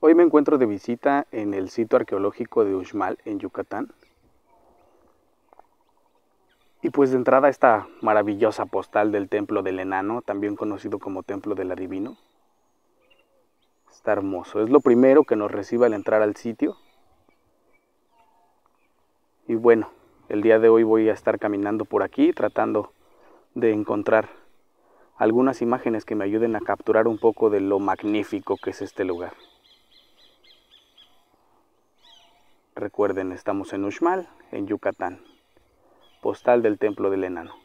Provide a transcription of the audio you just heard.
Hoy me encuentro de visita en el sitio arqueológico de Uxmal, en Yucatán. Y pues de entrada esta maravillosa postal del Templo del Enano, también conocido como Templo del Adivino. Está hermoso, es lo primero que nos recibe al entrar al sitio. Y bueno, el día de hoy voy a estar caminando por aquí tratando de encontrar algunas imágenes que me ayuden a capturar un poco de lo magnífico que es este lugar. Recuerden, estamos en Uxmal, en Yucatán. Postal del Templo del Enano.